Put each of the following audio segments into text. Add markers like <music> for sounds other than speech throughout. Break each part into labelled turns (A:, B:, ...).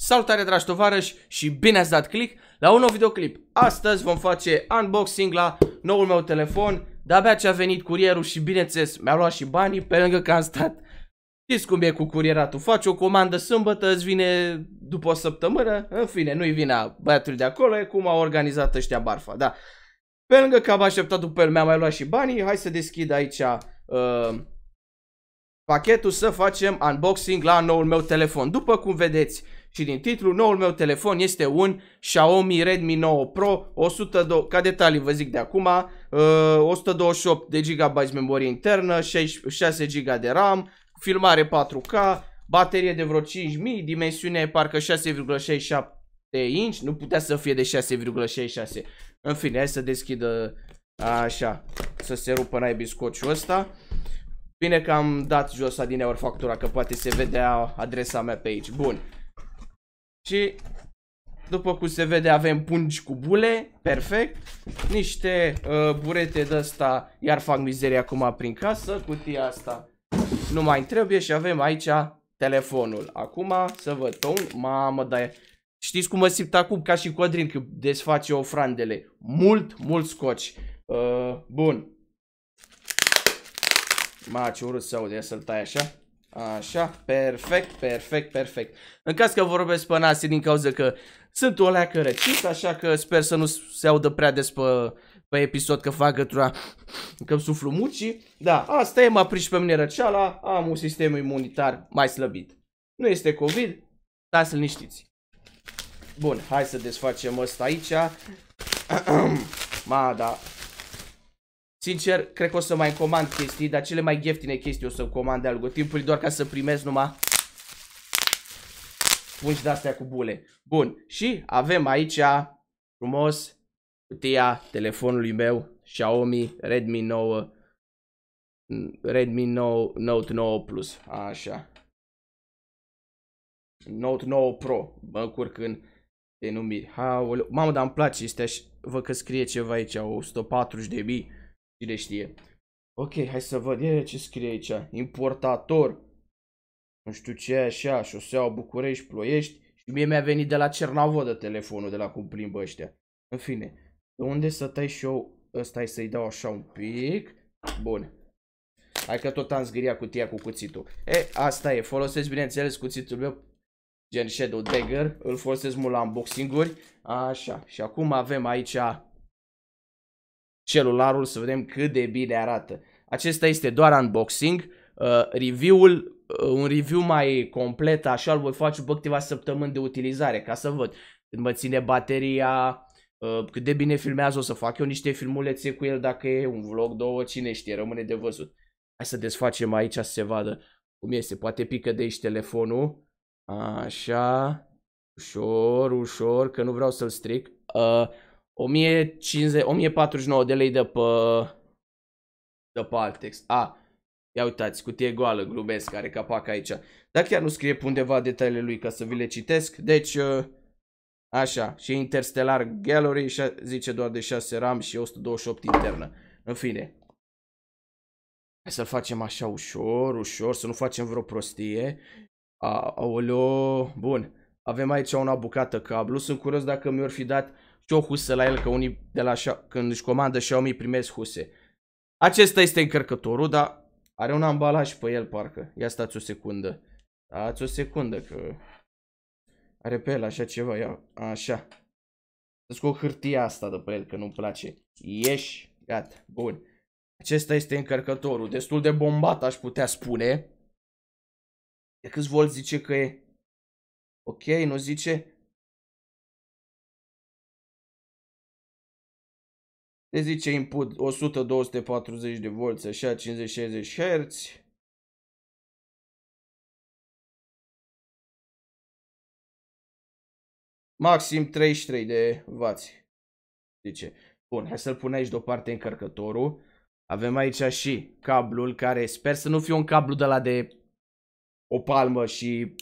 A: Salutare dragi tovarăși și bine ați dat click la un nou videoclip. Astăzi vom face unboxing la noul meu telefon. De-abia ce a venit curierul și bineînțeles mi-a luat și banii pe lângă că am stat. Știți cum e cu curieratul, faci o comandă sâmbătă, îți vine după o săptămână, în fine, nu-i vina băiatului de acolo, e cum au organizat ăștia barfa, da. Pe lângă că am așteptat după el, mi-a mai luat și banii, hai să deschid aici uh, pachetul să facem unboxing la noul meu telefon. După cum vedeți, și din titlu, noul meu telefon este un Xiaomi Redmi 9 Pro, 102, ca detalii vă zic de acum, 128 uh, de GB memorie internă, 6 GB de RAM, filmare 4K, baterie de vreo 5000, dimensiune parcă 6,67 inch, nu putea să fie de 6,66. În fine, hai să deschidă așa, să se rupă naibii scociul ăsta. Bine că am dat jos adineori factura, că poate se vedea adresa mea pe aici. Bun. Și după cum se vede avem pungi cu bule, perfect Niște uh, burete de asta, iar fac mizeria acum prin casă Cutia asta nu mai trebuie și avem aici telefonul Acum să văd tom, mamă, dar știți cum mă simt acum ca și Codrin când desface ofrandele Mult, mult scoci uh, Bun Ma, ce urât se aude, să-l tai așa Așa, perfect, perfect, perfect. În caz că vorbesc pe nasi din cauza că sunt o leacă răcit, așa că sper să nu se audă prea des pe, pe episod că fac gătura că suflu mucii. Da, asta e, mă aprici pe mine răceala, am un sistem imunitar mai slăbit. Nu este COVID, să-l niștiți. Bun, hai să desfacem asta aici. <clears throat> Ma, da, Sincer, cred că o să mai comand chestii, dar cele mai ieftine chestii o să comand de-a lungul timpului, doar ca să primesc numai pungi de-astea cu bule. Bun, și avem aici frumos cutia telefonului meu Xiaomi Redmi 9 Redmi 9, Note 9 Plus, așa. Note 9 Pro, mă curc în denumiri. Haoleu, mamă, dar îmi place este și văd că scrie ceva aici, 140 de mii. Cine știe. Ok, hai să văd. E, ce scrie aici? Importator. Nu știu ce e așa. Șoseaua București, Ploiești. Și mie mi-a venit de la Cernavodă telefonul de la cum plimbă ăștia. În fine. De unde să tai și eu? Ăsta să-i dau așa un pic. Bun. Hai că tot am zgâria cutia cu cuțitul. E, asta e. Folosesc, bineînțeles, cuțitul meu gen Shadow Dagger. Îl folosesc mult la unboxing-uri. Așa. Și acum avem aici celularul să vedem cât de bine arată. Acesta este doar unboxing, uh, review-ul uh, un review mai complet, așa îl voi face după câteva săptămâni de utilizare, ca să văd când mă ține bateria, uh, cât de bine filmează, o să fac eu niște filmulețe cu el, dacă e un vlog, două, cine știe, rămâne de văzut. Hai să desfacem aici să se vadă cum este, poate pică de aici telefonul, așa, ușor, ușor, că nu vreau să-l stric. Uh, 1050, 1049 de lei de pe, de pe Altex. A, ia uitați, cutie goală, glumesc, are capac aici. Dar chiar nu scrie pe undeva detaliile lui ca să vi le citesc. Deci, uh, așa, și Interstellar Gallery zice doar de 6 RAM și 128 internă. În fine, hai să-l facem așa ușor, ușor, să nu facem vreo prostie. A, aoleo, bun. Avem aici una bucată cablu. Sunt curios dacă mi-or fi dat și o husă la el, că unii de la, când își comandă Xiaomi primesc huse. Acesta este încărcătorul, dar are un ambalaj pe el parcă. Ia stați o secundă. Stați o secundă că are pe el așa ceva. Ia, așa. Să scot hârtia asta de pe el, că nu-mi place. Ieși. Gata. Bun. Acesta este încărcătorul. Destul de bombat, aș putea spune. De câți volți zice că e? Ok, nu zice? Le zice input 100-240 de volți, așa, 50-60 Hz. Maxim 33 de W. Zice. Bun, hai să-l pun aici deoparte încărcătorul. Avem aici și cablul care sper să nu fie un cablu de la de o palmă și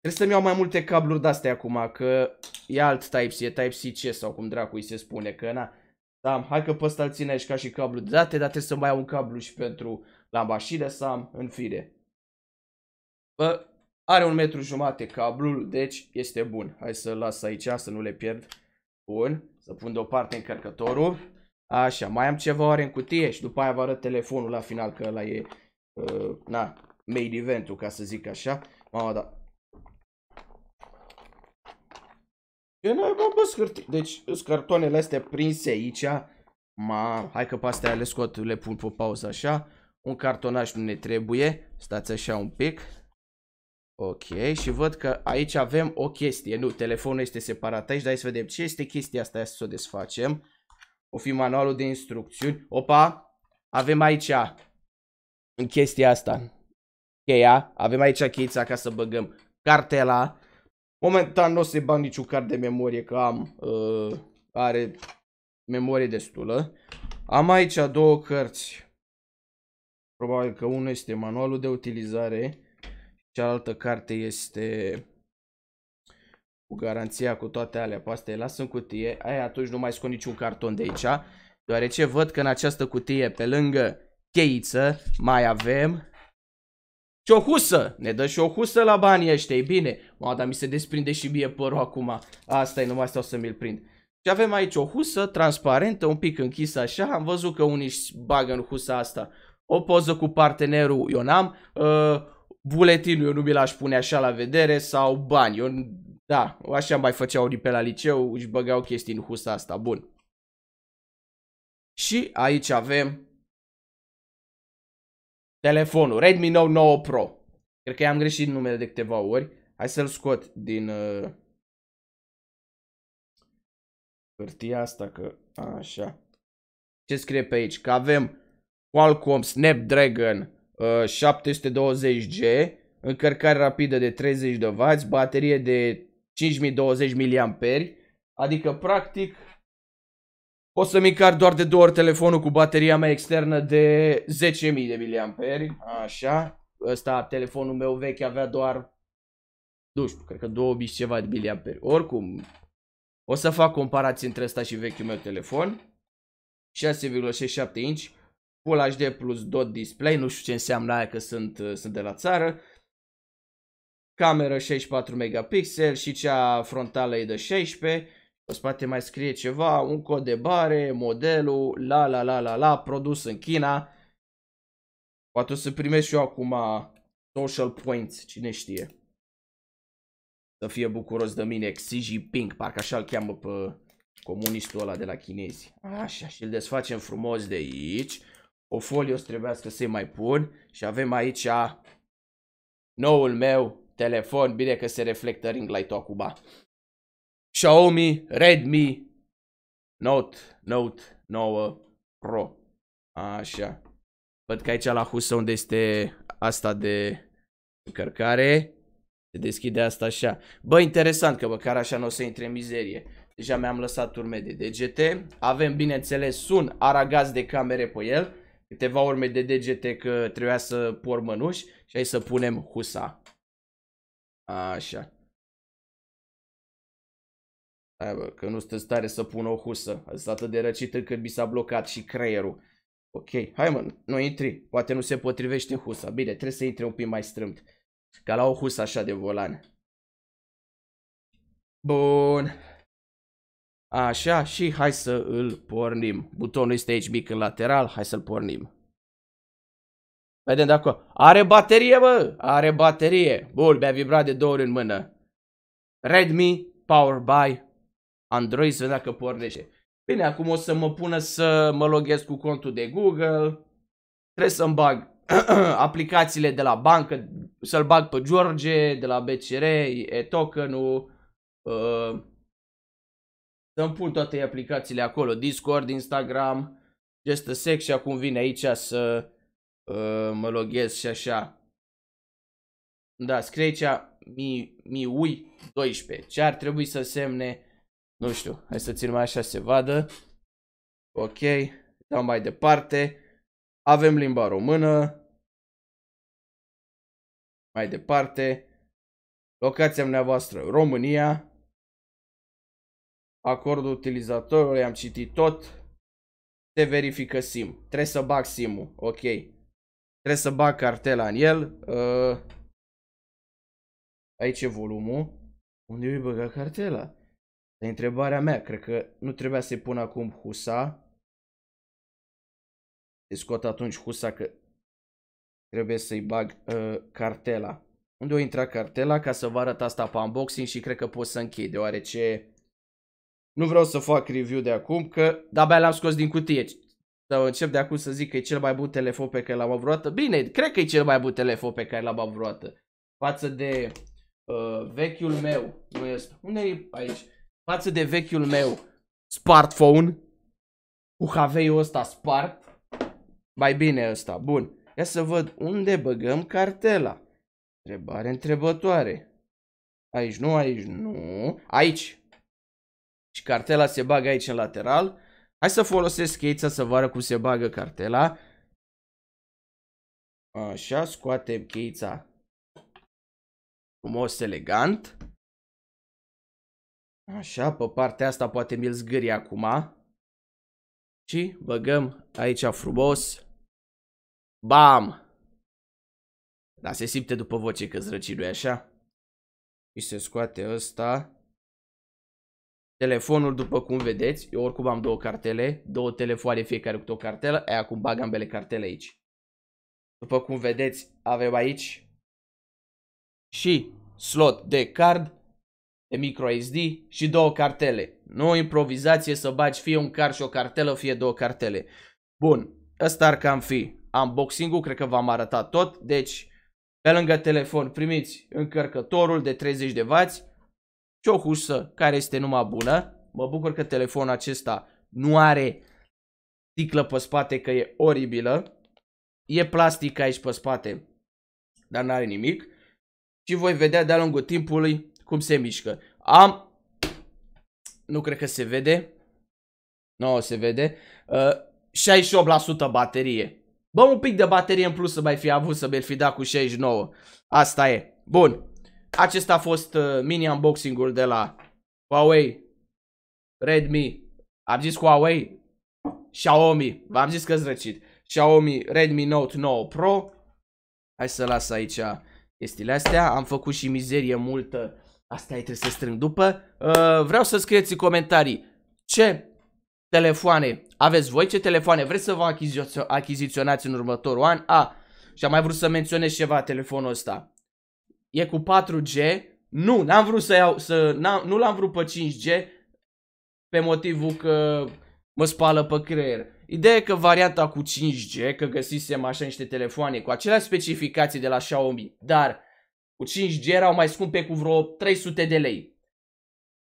A: trebuie să-mi iau mai multe cabluri de-astea acum că e alt Type-C, e Type-C ce sau cum dracu îi se spune că na, da, hai că pe ăsta îl aici ca și cablu de date, dar trebuie să mai iau un cablu și pentru lambașile Sam, în fire. Bă, are un metru jumate cablul, deci este bun. Hai să-l las aici, să nu le pierd. Bun, să pun deoparte încărcătorul. Așa, mai am ceva oare în cutie și după aia vă arăt telefonul la final, că ăla e, uh, na, made event-ul, ca să zic așa. Mama, da, E am bă, scârti. Deci, cartoanele astea prinse aici. Ma, hai că pe astea le scot, le pun pe pauză așa. Un cartonaș nu ne trebuie. Stați așa un pic. Ok, și văd că aici avem o chestie. Nu, telefonul este separat aici, dar hai să vedem ce este chestia asta, să o desfacem. O fi manualul de instrucțiuni. Opa, avem aici în chestia asta. Cheia, avem aici cheița ca să băgăm cartela Momentan nu o să-i bag niciun card de memorie, că am, uh, are memorie destulă. Am aici două cărți. Probabil că unul este manualul de utilizare, cealaltă carte este cu garanția, cu toate alea. Pe las în cutie. Aia atunci nu mai scot niciun carton de aici, deoarece văd că în această cutie, pe lângă cheiță, mai avem și o husă. Ne dă și o husă la banii ăștia. E bine. Mă, dar mi se desprinde și mie părul acum. Asta e, numai stau să mi-l prind. Și avem aici o husă transparentă, un pic închisă așa. Am văzut că unii își bagă în husa asta. O poză cu partenerul, eu n-am. Uh, ă, buletinul, eu nu mi l-aș pune așa la vedere. Sau bani. Eu, da, așa mai făceau unii pe la liceu. Își băgau chestii în husa asta. Bun. Și aici avem telefonul, Redmi Note 9 Pro. Cred că i-am greșit numele de câteva ori. Hai să-l scot din uh, hârtia asta, că așa. Ce scrie pe aici? Că avem Qualcomm Snapdragon uh, 720G, încărcare rapidă de 30 W, baterie de 5020 mAh, adică practic o să-mi car doar de două ori telefonul cu bateria mea externă de 10.000 de miliamperi. Așa. Ăsta, telefonul meu vechi avea doar, nu știu, cred că 2000 ceva de miliamperi. Oricum, o să fac comparații între ăsta și vechiul meu telefon. 6,67 inch. Full HD plus dot display, nu știu ce înseamnă aia că sunt, uh, sunt de la țară. Cameră 64 megapixel și cea frontală e de 16 Spate mai scrie ceva, un cod de bare, modelul, la la la la la, produs în China. Poate o să primesc și eu acum social points, cine știe. Să fie bucuros de mine, Xi Jinping, parcă așa îl cheamă pe comunistul ăla de la chinezi. Așa, și îl desfacem frumos de aici. O folie o să trebuiască să-i mai pun și avem aici noul meu telefon. Bine că se reflectă ring light-ul acum. Xiaomi Redmi Note, Note 9 Pro. Așa. Văd că aici la husă unde este asta de încărcare. Se deschide asta așa. Bă, interesant că măcar așa nu o să intre în mizerie. Deja mi-am lăsat urme de degete. Avem, bineînțeles, sun, aragaz de camere pe el. Câteva urme de degete că trebuia să por mănuși. Și hai să punem husa. Așa. Hai bă, că nu sunt în stare să pun o husă. Azi atât de răcit încât mi s-a blocat și creierul. Ok, hai mă, nu intri. Poate nu se potrivește husa. Bine, trebuie să intre un pic mai strâmt. Ca la o husă așa de volan. Bun. Așa, și hai să îl pornim. Butonul este aici mic în lateral, hai să-l pornim. Vedem dacă are baterie, bă! Are baterie. Bun, mi-a vibrat de două ori în mână. Redmi Power by Android să vedem dacă pornește. Bine, acum o să mă pună să mă loghez cu contul de Google. Trebuie să-mi bag <clears throat> aplicațiile de la bancă, să-l bag pe George, de la BCR, e tokenul Uh, să-mi pun toate aplicațiile acolo, Discord, Instagram, Just a Sex și acum vine aici să uh, mă loghez și așa. Da, scrie aici mi, mi ui 12. Ce ar trebui să semne nu știu, hai să țin mai așa se vadă. Ok, dau mai departe. Avem limba română. Mai departe. Locația dumneavoastră, România. Acordul utilizatorului, am citit tot. Se verifică SIM. Trebuie să bag SIM-ul, ok. Trebuie să bag cartela în el. Uh, aici e volumul. Unde îi băgat cartela? E întrebarea mea, cred că nu trebuia să-i pun acum Husa. Se scot atunci Husa că trebuie să-i bag uh, cartela. Unde o intra cartela ca să vă arăt asta pe unboxing și cred că pot să închei deoarece nu vreau să fac review de acum, că de-abia l-am scos din cutie. Să încep de acum să zic că e cel mai bun telefon pe care l-am avut Bine, cred că e cel mai bun telefon pe care l-am avut Față de uh, vechiul meu, nu este. Unde e aici? față de vechiul meu smartphone cu haveiul ăsta spart. Mai bine ăsta, bun. Ia să văd unde băgăm cartela. Întrebare întrebătoare. Aici nu, aici nu. Aici. Și cartela se bagă aici în lateral. Hai să folosesc cheița să vă arăt cum se bagă cartela. Așa, scoatem cheița frumos, elegant. Așa, pe partea asta poate mi-l zgâri acum. Și băgăm aici frumos. Bam! Da, se simte după voce că zrăcinul așa. Și se scoate ăsta. Telefonul, după cum vedeți, eu oricum am două cartele, două telefoane fiecare cu o cartelă, e acum bag ambele cartele aici. După cum vedeți, avem aici și slot de card de microSD și două cartele. Nu improvizație să bagi fie un car și o cartelă, fie două cartele. Bun, ăsta ar cam fi. Unboxing-ul, cred că v-am arătat tot. Deci, pe lângă telefon primiți încărcătorul de 30W și o husă care este numai bună. Mă bucur că telefonul acesta nu are sticlă pe spate că e oribilă. E plastic aici pe spate, dar n-are nimic. Și voi vedea de-a lungul timpului cum se mișcă. Am... Nu cred că se vede. Nu no, se vede. Uh, 68% baterie. Bă, un pic de baterie în plus să mai fi avut, să mi fi dat cu 69. Asta e. Bun. Acesta a fost uh, mini unboxing-ul de la Huawei, Redmi, am zis Huawei, Xiaomi, v-am zis că-s răcit. Xiaomi Redmi Note 9 Pro. Hai să las aici chestiile astea. Am făcut și mizerie multă Asta e, trebuie să strâng după. Uh, vreau să scrieți în comentarii ce telefoane aveți voi, ce telefoane vreți să vă achizițio achiziționați în următorul an. A, și am mai vrut să menționez ceva telefonul ăsta. E cu 4G. Nu, n-am vrut să iau, să, nu l-am vrut pe 5G pe motivul că mă spală pe creier. Ideea e că varianta cu 5G, că găsisem așa niște telefoane cu aceleași specificații de la Xiaomi, dar cu 5G erau mai scumpe cu vreo 300 de lei.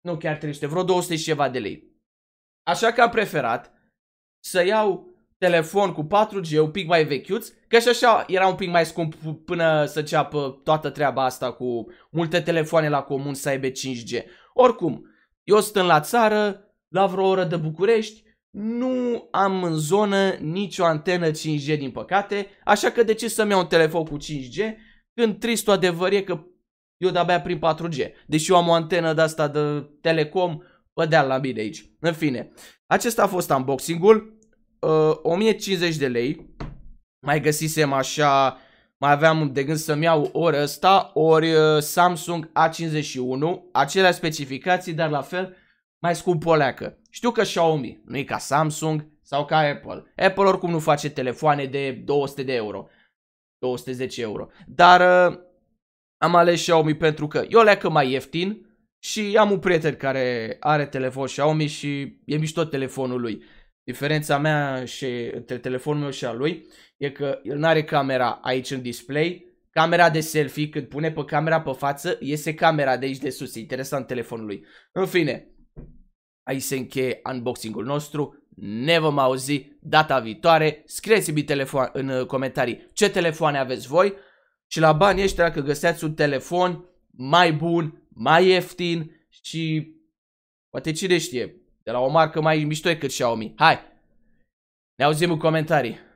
A: Nu chiar 300, vreo 200 și ceva de lei. Așa că am preferat să iau telefon cu 4G un pic mai vechiuț, că și așa era un pic mai scump până să ceapă toată treaba asta cu multe telefoane la comun să aibă 5G. Oricum, eu stând la țară, la vreo oră de București, nu am în zonă nicio antenă 5G din păcate, așa că ce să-mi iau un telefon cu 5G când tristul adevăr e că eu de-abia prin 4G. Deși eu am o antenă de-asta de telecom, pădea la mine aici. În fine, acesta a fost unboxing-ul. Uh, 1050 de lei. Mai găsisem așa, mai aveam de gând să-mi iau ori ăsta, ori uh, Samsung A51. acelea specificații, dar la fel mai scump o leacă. Știu că Xiaomi nu e ca Samsung sau ca Apple. Apple oricum nu face telefoane de 200 de euro. 210 euro. Dar uh, am ales Xiaomi pentru că eu leacă mai ieftin și am un prieten care are telefon Xiaomi și e mișto telefonul lui. Diferența mea și între telefonul meu și al lui e că el nu are camera aici în display, camera de selfie, când pune pe camera pe față, iese camera de aici de sus, e interesant telefonul lui. În fine, aici se încheie unboxing-ul nostru, ne vom auzi data viitoare. Scrieți-mi telefon în uh, comentarii ce telefoane aveți voi și la banii ăștia dacă găseați un telefon mai bun, mai ieftin și poate cine știe, de la o marcă mai mișto decât Xiaomi. Hai! Ne auzim în comentarii.